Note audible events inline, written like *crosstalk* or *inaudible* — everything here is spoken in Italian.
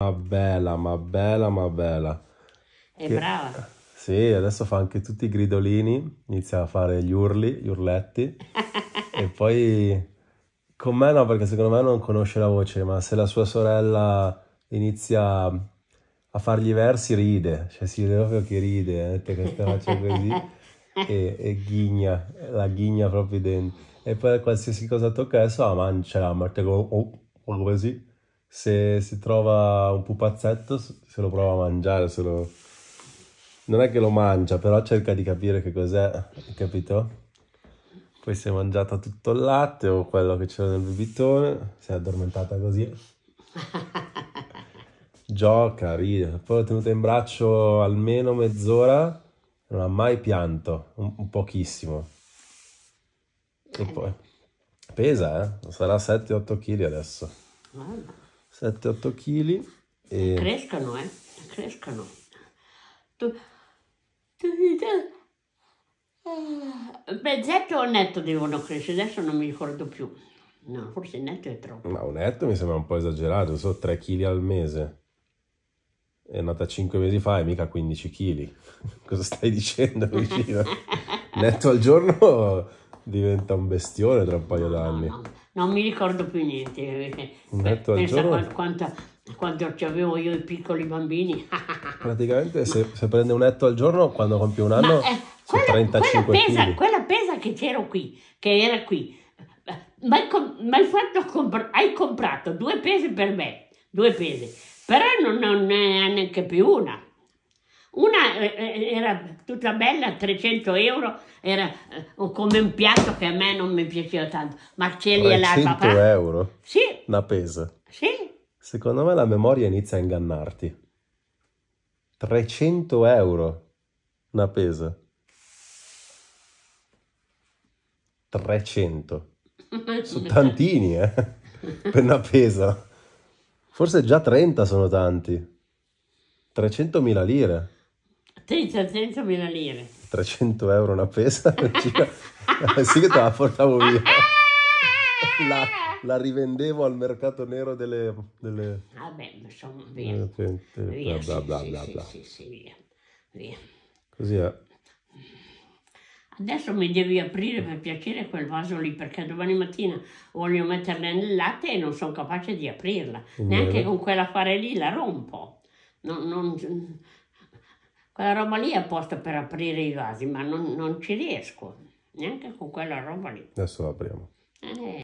Ma bella, ma bella, ma bella. È Che- brava. Sì, adesso fa anche tutti i gridolini, inizia a fare gli urli, gli urletti. *laughs* E poi con me no, perché secondo me non conosce la voce, ma se la sua sorella inizia a fargli i versi, ride. Cioè si vede proprio che ride, eh, mette questa faccia così *laughs* e, e ghigna, la ghigna proprio i denti. E poi qualsiasi cosa tocca adesso la mangia, la mette oh, così se si trova un pupazzetto se lo prova a mangiare, se lo... non è che lo mangia, però cerca di capire che cos'è, capito? Poi si è mangiata tutto il latte o quello che c'era nel bibitone, si è addormentata così. *laughs* Gioca, ride. Poi l'ho tenuta in braccio almeno mezz'ora, non ha mai pianto, un, un pochissimo. E eh. poi pesa, eh? Sarà 7-8 kg adesso. Mamma. 7-8 kg. E... Crescano, eh? Crescano. Tu... tu... Eh, beh, zetto o netto devono crescere, adesso non mi ricordo più. No, forse netto è troppo. Ma un netto mi sembra un po' esagerato, so 3 kg al mese. È nata 5 mesi fa e mica 15 kg. *laughs* Cosa stai dicendo, *laughs* vicino? netto al giorno diventa un bestione tra un paio no, d'anni. No, no non mi ricordo più niente. Un Detto Pensa quanto, quanto, quando avevo io i piccoli bambini. *laughs* Praticamente se, se, prende un etto al giorno, quando compie un anno, Ma, eh, 35 quella pesa, quella pesa che c'era qui, che era qui. Ma hai fatto compr- hai comprato due pesi per me, due pesi, però non, non ne ha neanche più una. Una eh, eh, era tutta bella, 300 euro, era eh, come un piatto che a me non mi piaceva tanto. Ma ce l'hai papà. 300 euro? Sì. Una pesa. Sì. Secondo me la memoria inizia a ingannarti. 300 euro. Una pesa. 300. Sono *laughs* tantini, eh? Per una pesa. Forse già 30 sono tanti. 300.000 lire. 300.000 lire. 300 euro una pesa? *laughs* sì che eh, te la portavo via. La, la rivendevo al mercato nero delle... delle... Vabbè, insomma, via. Delle, eh, via, sì, sì, via. Così è. Adesso mi devi aprire per piacere quel vaso lì perché domani mattina voglio metterla nel latte e non sono capace di aprirla. Neanche con quella fare lì la rompo. Non, non, quella roba lì è apposta per aprire i vasi, ma non, non ci riesco, neanche con quella roba lì. Adesso la apriamo. Eh.